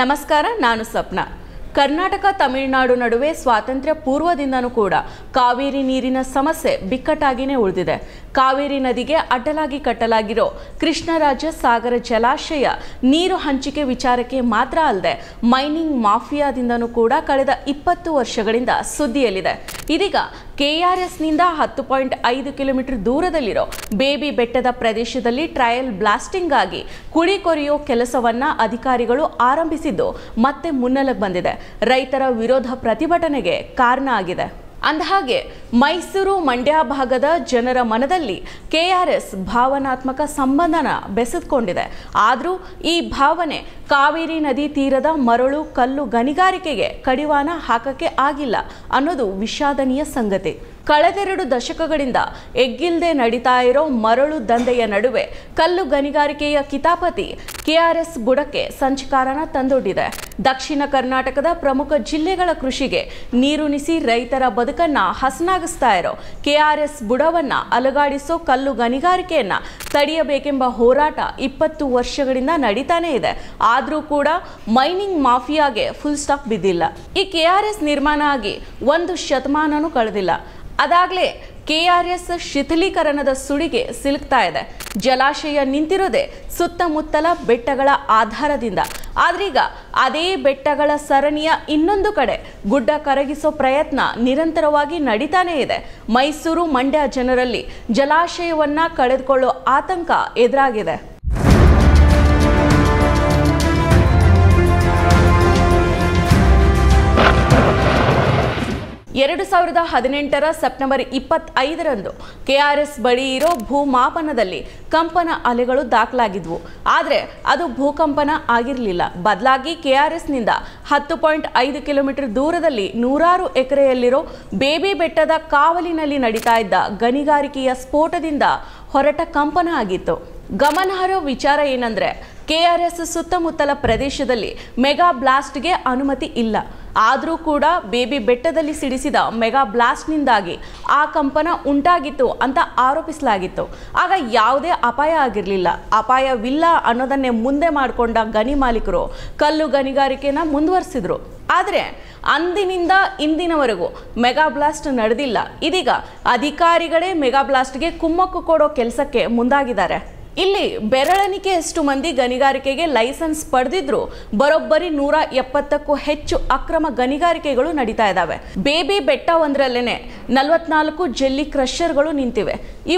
ನಮಸ್ಕಾರ ನಾನು ಸ್ವಪ್ನ ಕರ್ನಾಟಕ ತಮಿಳುನಾಡು ನಡುವೆ ಸ್ವಾತಂತ್ರ್ಯ ಪೂರ್ವದಿಂದನೂ ಕೂಡ ಕಾವೇರಿ ನೀರಿನ ಸಮಸ್ಯೆ ಬಿಕ್ಕಟ್ಟಾಗಿನೇ ಉಳಿದಿದೆ ಕಾವೇರಿ ನದಿಗೆ ಅಡ್ಡಲಾಗಿ ಕಟ್ಟಲಾಗಿರೋ ಕೃಷ್ಣರಾಜ ಸಾಗರ ಜಲಾಶಯ ನೀರು ಹಂಚಿಕೆ ವಿಚಾರಕ್ಕೆ ಮಾತ್ರ ಅಲ್ಲದೆ ಮೈನಿಂಗ್ ಮಾಫಿಯಾದಿಂದನೂ ಕೂಡ ಕಳೆದ ಇಪ್ಪತ್ತು ವರ್ಷಗಳಿಂದ ಸುದ್ದಿಯಲ್ಲಿದೆ ಇದೀಗ ಕೆಆರ್ಎಸ್ನಿಂದ ಹತ್ತು ಪಾಯಿಂಟ್ ಐದು ಕಿಲೋಮೀಟರ್ ದೂರದಲ್ಲಿರೋ ಬೇಬಿ ಬೆಟ್ಟದ ಪ್ರದೇಶದಲ್ಲಿ ಟ್ರಯಲ್ ಬ್ಲಾಸ್ಟಿಂಗ್ ಆಗಿ ಕುಡಿ ಕೊರೆಯೋ ಕೆಲಸವನ್ನು ಅಧಿಕಾರಿಗಳು ಆರಂಭಿಸಿದ್ದು ಮತ್ತೆ ಮುನ್ನೆಲೆಗೆ ಬಂದಿದೆ ರೈತರ ವಿರೋಧ ಪ್ರತಿಭಟನೆಗೆ ಕಾರಣ ಆಗಿದೆ ಅಂದಹಾಗೆ ಮೈಸೂರು ಮಂಡ್ಯ ಭಾಗದ ಜನರ ಮನದಲ್ಲಿ ಕೆಆರ್ಎಸ್ ಭಾವನಾತ್ಮಕ ಸಂಬಂಧನ ಬೆಸೆದುಕೊಂಡಿದೆ ಆದರೂ ಈ ಭಾವನೆ ಕಾವೇರಿ ನದಿ ತೀರದ ಮರಳು ಕಲ್ಲು ಗಣಿಗಾರಿಕೆಗೆ ಕಡಿವಾಣ ಹಾಕಕ್ಕೆ ಆಗಿಲ್ಲ ಅನ್ನೋದು ವಿಷಾದನೀಯ ಸಂಗತಿ ಕಳೆದೆರಡು ದಶಕಗಳಿಂದ ಎಗ್ಗಿಲ್ದೆ ನಡೀತಾ ಇರೋ ಮರಳು ದಂಧೆಯ ನಡುವೆ ಕಲ್ಲು ಗಣಿಗಾರಿಕೆಯ ಕಿತಾಪತಿ ಕೆಆರ್ಎಸ್ ಬುಡಕ್ಕೆ ಸಂಚಕಾರನ ತಂದೊಡ್ಡಿದೆ ದಕ್ಷಿಣ ಕರ್ನಾಟಕದ ಪ್ರಮುಖ ಜಿಲ್ಲೆಗಳ ಕೃಷಿಗೆ ನೀರುಣಿಸಿ ರೈತರ ಬದುಕನ್ನ ಹಸನಾಗಿಸ್ತಾ ಇರೋ ಕೆಆರ್ಎಸ್ ಬುಡವನ್ನ ಅಲುಗಾಡಿಸೋ ಕಲ್ಲು ಗಣಿಗಾರಿಕೆಯನ್ನ ತಡೆಯಬೇಕೆಂಬ ಹೋರಾಟ ಇಪ್ಪತ್ತು ವರ್ಷಗಳಿಂದ ನಡೀತಾನೇ ಇದೆ ಆದರೂ ಕೂಡ ಮೈನಿಂಗ್ ಮಾಫಿಯಾಗೆ ಫುಲ್ ಸ್ಟಾಪ್ ಬಿದ್ದಿಲ್ಲ ಈ ಕೆ ಆರ್ ಎಸ್ ನಿರ್ಮಾಣ ಆಗಿ ಒಂದು ಶತಮಾನನೂ ಕಳೆದಿಲ್ಲ ಅದಾಗಲೇ ಕೆ ಆರ್ ಎಸ್ ಶಿಥಿಲೀಕರಣದ ಸುಳಿಗೆ ಸಿಲುಕ್ತಾ ಇದೆ ಜಲಾಶಯ ನಿಂತಿರೋದೆ ಸುತ್ತಮುತ್ತಲ ಬೆಟ್ಟಗಳ ಆಧಾರದಿಂದ ಆದ್ರೀಗ ಅದೇ ಬೆಟ್ಟಗಳ ಸರಣಿಯ ಇನ್ನೊಂದು ಕಡೆ ಗುಡ್ಡ ಕರಗಿಸೋ ಪ್ರಯತ್ನ ನಿರಂತರವಾಗಿ ನಡೀತಾನೆ ಇದೆ ಮೈಸೂರು ಮಂಡ್ಯ ಜನರಲ್ಲಿ ಜಲಾಶಯವನ್ನು ಕಳೆದುಕೊಳ್ಳೋ ಆತಂಕ ಎದುರಾಗಿದೆ ಎರಡು ಸಾವಿರದ ಹದಿನೆಂಟರ ಸೆಪ್ಟೆಂಬರ್ ಇಪ್ಪತ್ತೈದರಂದು ಕೆಆರ್ಎಸ್ ಬಳಿ ಇರೋ ಭೂಮಾಪನದಲ್ಲಿ ಕಂಪನ ಅಲೆಗಳು ದಾಖಲಾಗಿದ್ವು ಆದರೆ ಅದು ಭೂಕಂಪನ ಆಗಿರಲಿಲ್ಲ ಬದಲಾಗಿ ಕೆಆರ್ಎಸ್ನಿಂದ ಹತ್ತು ಪಾಯಿಂಟ್ ಐದು ಕಿಲೋಮೀಟರ್ ದೂರದಲ್ಲಿ ನೂರಾರು ಎಕರೆಯಲ್ಲಿರೋ ಬೇಬಿ ಬೆಟ್ಟದ ಕಾವಲಿನಲ್ಲಿ ನಡೀತಾ ಇದ್ದ ಗಣಿಗಾರಿಕೆಯ ಸ್ಫೋಟದಿಂದ ಹೊರಟ ಕಂಪನ ಆಗಿತ್ತು ಗಮನಾರ್ಹ ವಿಚಾರ ಏನಂದರೆ ಕೆಆರ್ಎಸ್ ಸುತ್ತಮುತ್ತಲ ಪ್ರದೇಶದಲ್ಲಿ ಮೆಗಾ ಬ್ಲಾಸ್ಟ್ಗೆ ಅನುಮತಿ ಇಲ್ಲ ಆದರೂ ಕೂಡ ಬೇಬಿ ಬೆಟ್ಟದಲ್ಲಿ ಸಿಡಿಸಿದ ಮೆಗಾ ಬ್ಲಾಸ್ಟ್ನಿಂದಾಗಿ ಆ ಕಂಪನ ಉಂಟಾಗಿತ್ತು ಅಂತ ಆರೋಪಿಸಲಾಗಿತ್ತು ಆಗ ಯಾವುದೇ ಅಪಾಯ ಆಗಿರಲಿಲ್ಲ ಅಪಾಯವಿಲ್ಲ ಅನ್ನೋದನ್ನೇ ಮುಂದೆ ಮಾಡಿಕೊಂಡ ಗಣಿ ಮಾಲೀಕರು ಕಲ್ಲು ಗಣಿಗಾರಿಕೆನ ಮುಂದುವರಿಸಿದ್ರು ಆದರೆ ಅಂದಿನಿಂದ ಇಂದಿನವರೆಗೂ ಮೆಗಾ ಬ್ಲಾಸ್ಟ್ ನಡೆದಿಲ್ಲ ಇದೀಗ ಅಧಿಕಾರಿಗಳೇ ಮೆಗಾ ಬ್ಲಾಸ್ಟ್ಗೆ ಕುಮ್ಮಕ್ಕು ಕೊಡೋ ಕೆಲಸಕ್ಕೆ ಮುಂದಾಗಿದ್ದಾರೆ ಇಲ್ಲಿ ಎಷ್ಟು ಮಂದಿ ಗಣಿಗಾರಿಕೆಗೆ ಲೈಸೆನ್ಸ್ ಪಡೆದಿದ್ರು ಬರೋಬ್ಬರಿ ನೂರ ಎಪ್ಪತ್ತಕ್ಕೂ ಹೆಚ್ಚು ಅಕ್ರಮ ಗಣಿಗಾರಿಕೆಗಳು ನಡೀತಾ ಇದ್ದಾವೆ ಬೇಬಿ ಬೆಟ್ಟ ಒಂದರಲ್ಲೇನೆ ನಲವತ್ನಾಲ್ಕು ಜೆಲ್ಲಿ ಕ್ರಷರ್ಗಳು ನಿಂತಿವೆ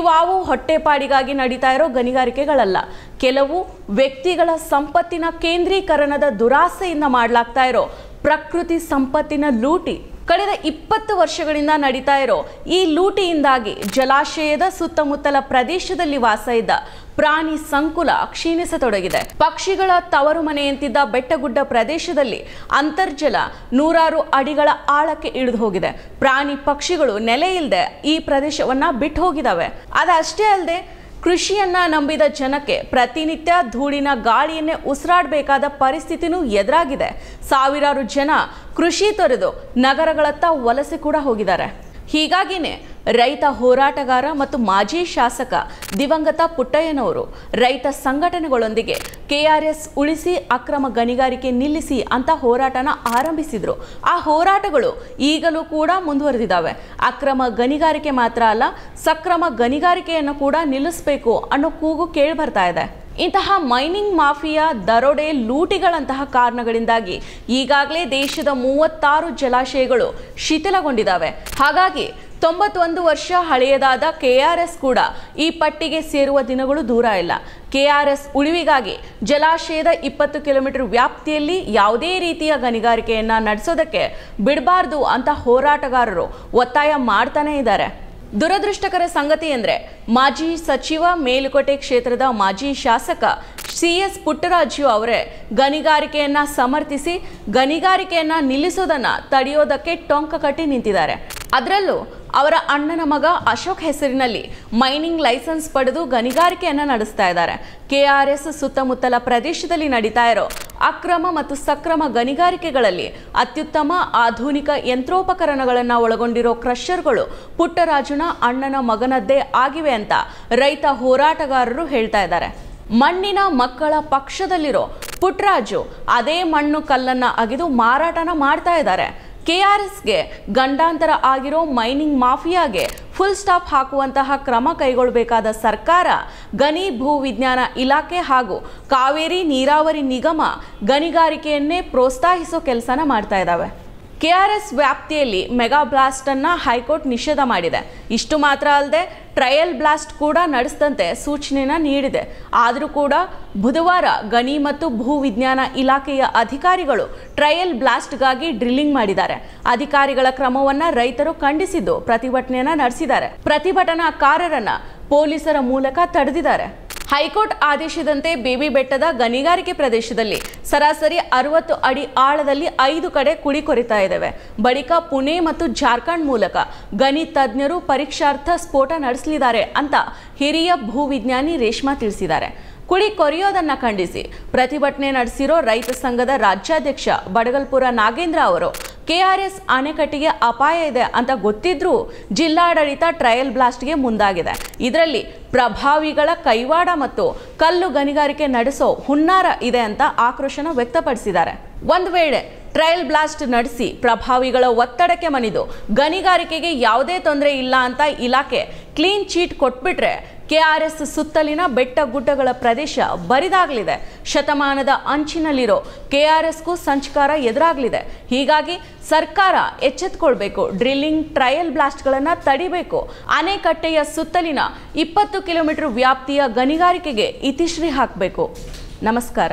ವಾವು ಹೊಟ್ಟೆಪಾಡಿಗಾಗಿ ನಡೀತಾ ಇರೋ ಗಣಿಗಾರಿಕೆಗಳಲ್ಲ ಕೆಲವು ವ್ಯಕ್ತಿಗಳ ಸಂಪತ್ತಿನ ಕೇಂದ್ರೀಕರಣದ ದುರಾಸೆಯಿಂದ ಮಾಡಲಾಗ್ತಾ ಇರೋ ಪ್ರಕೃತಿ ಸಂಪತ್ತಿನ ಲೂಟಿ ಕಳೆದ ಇಪ್ಪತ್ತು ವರ್ಷಗಳಿಂದ ನಡೀತಾ ಇರೋ ಈ ಲೂಟಿಯಿಂದಾಗಿ ಜಲಾಶಯದ ಸುತ್ತಮುತ್ತಲ ಪ್ರದೇಶದಲ್ಲಿ ವಾಸ ಇದ್ದ ಪ್ರಾಣಿ ಸಂಕುಲ ಕ್ಷೀಣಿಸತೊಡಗಿದೆ ಪಕ್ಷಿಗಳ ತವರು ಮನೆಯಂತಿದ್ದ ಬೆಟ್ಟಗುಡ್ಡ ಪ್ರದೇಶದಲ್ಲಿ ಅಂತರ್ಜಲ ನೂರಾರು ಅಡಿಗಳ ಆಳಕ್ಕೆ ಇಳಿದು ಹೋಗಿದೆ ಪ್ರಾಣಿ ಪಕ್ಷಿಗಳು ನೆಲೆ ಇಲ್ಲದೆ ಈ ಪ್ರದೇಶವನ್ನ ಬಿಟ್ಟು ಹೋಗಿದ್ದಾವೆ ಅದಷ್ಟೇ ಅಲ್ಲದೆ ಕೃಷಿಯನ್ನ ನಂಬಿದ ಜನಕ್ಕೆ ಪ್ರತಿನಿತ್ಯ ಧೂಳಿನ ಗಾಳಿಯನ್ನೇ ಉಸಿರಾಡಬೇಕಾದ ಪರಿಸ್ಥಿತಿನೂ ಎದುರಾಗಿದೆ ಸಾವಿರಾರು ಜನ ಕೃಷಿ ತೊರೆದು ನಗರಗಳತ್ತ ವಲಸೆ ಕೂಡ ಹೋಗಿದ್ದಾರೆ ಹೀಗಾಗಿನೇ ರೈತ ಹೋರಾಟಗಾರ ಮತ್ತು ಮಾಜಿ ಶಾಸಕ ದಿವಂಗತ ಪುಟ್ಟಯ್ಯನವರು ರೈತ ಸಂಘಟನೆಗಳೊಂದಿಗೆ ಕೆಆರ್ಎಸ್ ಉಳಿಸಿ ಅಕ್ರಮ ಗಣಿಗಾರಿಕೆ ನಿಲ್ಲಿಸಿ ಅಂತ ಹೋರಾಟನ ಆರಂಭಿಸಿದ್ರು ಆ ಹೋರಾಟಗಳು ಈಗಲೂ ಕೂಡ ಮುಂದುವರೆದಿದ್ದಾವೆ ಅಕ್ರಮ ಗಣಿಗಾರಿಕೆ ಮಾತ್ರ ಅಲ್ಲ ಸಕ್ರಮ ಗಣಿಗಾರಿಕೆಯನ್ನು ಕೂಡ ನಿಲ್ಲಿಸಬೇಕು ಅನ್ನೋ ಕೂಗು ಕೇಳಿ ಬರ್ತಾ ಇದೆ ಇಂತಹ ಮೈನಿಂಗ್ ಮಾಫಿಯಾ ದರೋಡೆ ಲೂಟಿಗಳಂತಹ ಕಾರಣಗಳಿಂದಾಗಿ ಈಗಾಗಲೇ ದೇಶದ ಮೂವತ್ತಾರು ಜಲಾಶಯಗಳು ಶಿಥಿಲಗೊಂಡಿದ್ದಾವೆ ಹಾಗಾಗಿ ತೊಂಬತ್ತೊಂದು ವರ್ಷ ಹಳೆಯದಾದ ಕೆಆರ್ಎಸ್ ಕೂಡ ಈ ಪಟ್ಟಿಗೆ ಸೇರುವ ದಿನಗಳು ದೂರ ಇಲ್ಲ ಕೆಆರ್ಎಸ್ ಉಳಿವಿಗಾಗಿ ಜಲಾಶಯದ ಇಪ್ಪತ್ತು ಕಿಲೋಮೀಟರ್ ವ್ಯಾಪ್ತಿಯಲ್ಲಿ ಯಾವುದೇ ರೀತಿಯ ಗಣಿಗಾರಿಕೆಯನ್ನು ನಡೆಸೋದಕ್ಕೆ ಬಿಡಬಾರ್ದು ಅಂತ ಹೋರಾಟಗಾರರು ಒತ್ತಾಯ ಮಾಡ್ತಾನೇ ಇದ್ದಾರೆ ದುರದೃಷ್ಟಕರ ಸಂಗತಿ ಎಂದರೆ ಮಾಜಿ ಸಚಿವ ಮೇಲುಕೋಟೆ ಕ್ಷೇತ್ರದ ಮಾಜಿ ಶಾಸಕ ಸಿ ಎಸ್ ಪುಟ್ಟರಾಜು ಅವರೇ ಗಣಿಗಾರಿಕೆಯನ್ನು ಸಮರ್ಥಿಸಿ ಗಣಿಗಾರಿಕೆಯನ್ನು ನಿಲ್ಲಿಸೋದನ್ನು ತಡೆಯೋದಕ್ಕೆ ಟೊಂಕ ಕಟ್ಟಿ ನಿಂತಿದ್ದಾರೆ ಅದರಲ್ಲೂ ಅವರ ಅಣ್ಣನ ಮಗ ಅಶೋಕ್ ಹೆಸರಿನಲ್ಲಿ ಮೈನಿಂಗ್ ಲೈಸೆನ್ಸ್ ಪಡೆದು ಗಣಿಗಾರಿಕೆಯನ್ನು ನಡೆಸ್ತಾ ಇದ್ದಾರೆ ಕೆಆರ್ಎಸ್ ಸುತ್ತಮುತ್ತಲ ಪ್ರದೇಶದಲ್ಲಿ ನಡೀತಾ ಇರೋ ಅಕ್ರಮ ಮತ್ತು ಸಕ್ರಮ ಗಣಿಗಾರಿಕೆಗಳಲ್ಲಿ ಅತ್ಯುತ್ತಮ ಆಧುನಿಕ ಯಂತ್ರೋಪಕರಣಗಳನ್ನು ಒಳಗೊಂಡಿರೋ ಕ್ರಷರ್ಗಳು ಪುಟ್ಟರಾಜನ ಅಣ್ಣನ ಮಗನದ್ದೇ ಆಗಿವೆ ಅಂತ ರೈತ ಹೋರಾಟಗಾರರು ಹೇಳ್ತಾ ಇದ್ದಾರೆ ಮಣ್ಣಿನ ಮಕ್ಕಳ ಪಕ್ಷದಲ್ಲಿರೋ ಪುಟ್ಟರಾಜು ಅದೇ ಮಣ್ಣು ಕಲ್ಲನ್ನು ಅಗೆದು ಮಾರಾಟನ ಮಾಡ್ತಾ ಇದ್ದಾರೆ ಕೆಆರ್ಎಸ್ಗೆ ಗಂಡಾಂತರ ಆಗಿರೋ ಮೈನಿಂಗ್ ಮಾಫಿಯಾಗೆ ಫುಲ್ ಸ್ಟಾಪ್ ಹಾಕುವಂತಹ ಕ್ರಮ ಕೈಗೊಳ್ಳಬೇಕಾದ ಸರ್ಕಾರ ಗಣಿ ಭೂ ವಿಜ್ಞಾನ ಇಲಾಖೆ ಹಾಗೂ ಕಾವೇರಿ ನೀರಾವರಿ ನಿಗಮ ಗಣಿಗಾರಿಕೆಯನ್ನೇ ಪ್ರೋತ್ಸಾಹಿಸೋ ಕೆಲಸನ ಮಾಡ್ತಾ ಇದ್ದಾವೆ ಎಸ್ ವ್ಯಾಪ್ತಿಯಲ್ಲಿ ಮೆಗಾ ಬ್ಲಾಸ್ಟನ್ನು ಹೈಕೋರ್ಟ್ ನಿಷೇಧ ಮಾಡಿದೆ ಇಷ್ಟು ಮಾತ್ರ ಅಲ್ಲದೆ ಟ್ರಯಲ್ ಬ್ಲಾಸ್ಟ್ ಕೂಡ ನಡೆಸದಂತೆ ಸೂಚನೆನ ನೀಡಿದೆ ಆದರೂ ಕೂಡ ಬುಧವಾರ ಗಣಿ ಮತ್ತು ಭೂ ವಿಜ್ಞಾನ ಇಲಾಖೆಯ ಅಧಿಕಾರಿಗಳು ಟ್ರಯಲ್ ಬ್ಲಾಸ್ಟ್ಗಾಗಿ ಡ್ರಿಲ್ಲಿಂಗ್ ಮಾಡಿದ್ದಾರೆ ಅಧಿಕಾರಿಗಳ ಕ್ರಮವನ್ನು ರೈತರು ಖಂಡಿಸಿದ್ದು ಪ್ರತಿಭಟನೆಯನ್ನ ನಡೆಸಿದ್ದಾರೆ ಪ್ರತಿಭಟನಾಕಾರರನ್ನು ಪೊಲೀಸರ ಮೂಲಕ ತಡೆದಿದ್ದಾರೆ ಹೈಕೋರ್ಟ್ ಆದೇಶದಂತೆ ಬೇಬಿ ಬೆಟ್ಟದ ಗಣಿಗಾರಿಕೆ ಪ್ರದೇಶದಲ್ಲಿ ಸರಾಸರಿ ಅರವತ್ತು ಅಡಿ ಆಳದಲ್ಲಿ ಐದು ಕಡೆ ಕುಡಿ ಕೊರಿತಾ ಇದ್ದಾವೆ ಬಳಿಕ ಪುಣೆ ಮತ್ತು ಜಾರ್ಖಂಡ್ ಮೂಲಕ ಗಣಿ ತಜ್ಞರು ಪರೀಕ್ಷಾರ್ಥ ಸ್ಫೋಟ ನಡೆಸಲಿದ್ದಾರೆ ಅಂತ ಹಿರಿಯ ಭೂವಿಜ್ಞಾನಿ ರೇಷ್ಮಾ ತಿಳಿಸಿದ್ದಾರೆ ಕುಡಿ ಕೊರೆಯೋದನ್ನು ಖಂಡಿಸಿ ಪ್ರತಿಭಟನೆ ನಡೆಸಿರೋ ರೈತ ಸಂಘದ ರಾಜ್ಯಾಧ್ಯಕ್ಷ ಬಡಗಲ್ಪುರ ನಾಗೇಂದ್ರ ಅವರು ಕೆಆರ್ಎಸ್ ಅಣೆಕಟ್ಟಿಗೆ ಅಪಾಯ ಇದೆ ಅಂತ ಗೊತ್ತಿದ್ರೂ ಜಿಲ್ಲಾಡಳಿತ ಟ್ರಯಲ್ ಬ್ಲಾಸ್ಟ್ಗೆ ಮುಂದಾಗಿದೆ ಇದರಲ್ಲಿ ಪ್ರಭಾವಿಗಳ ಕೈವಾಡ ಮತ್ತು ಕಲ್ಲು ಗಣಿಗಾರಿಕೆ ನಡೆಸೋ ಹುನ್ನಾರ ಇದೆ ಅಂತ ಆಕ್ರೋಶನ ವ್ಯಕ್ತಪಡಿಸಿದ್ದಾರೆ ಒಂದು ವೇಳೆ ಟ್ರಯಲ್ ಬ್ಲಾಸ್ಟ್ ನಡೆಸಿ ಪ್ರಭಾವಿಗಳ ಒತ್ತಡಕ್ಕೆ ಮನಿದು ಗಣಿಗಾರಿಕೆಗೆ ಯಾವುದೇ ತೊಂದರೆ ಇಲ್ಲ ಅಂತ ಇಲಾಖೆ ಕ್ಲೀನ್ ಚೀಟ್ ಕೊಟ್ಬಿಟ್ರೆ ಕೆಆರ್ಎಸ್ ಸುತ್ತಲಿನ ಬೆಟ್ಟ ಗುಡ್ಡಗಳ ಪ್ರದೇಶ ಬರಿದಾಗಲಿದೆ ಶತಮಾನದ ಅಂಚಿನಲ್ಲಿರೋ ಕೆಆರ್ಎಸ್ಗೂ ಸಂಚಕಾರ ಎದುರಾಗಲಿದೆ ಹೀಗಾಗಿ ಸರ್ಕಾರ ಎಚ್ಚೆತ್ಕೊಳ್ಬೇಕು ಡ್ರಿಲ್ಲಿಂಗ್ ಟ್ರಯಲ್ ಬ್ಲಾಸ್ಟ್ಗಳನ್ನು ತಡಿಬೇಕು ಅಣೆಕಟ್ಟೆಯ ಸುತ್ತಲಿನ ಇಪ್ಪತ್ತು ಕಿಲೋಮೀಟರ್ ವ್ಯಾಪ್ತಿಯ ಗಣಿಗಾರಿಕೆಗೆ ಇತಿಶ್ರೀ ಹಾಕಬೇಕು ನಮಸ್ಕಾರ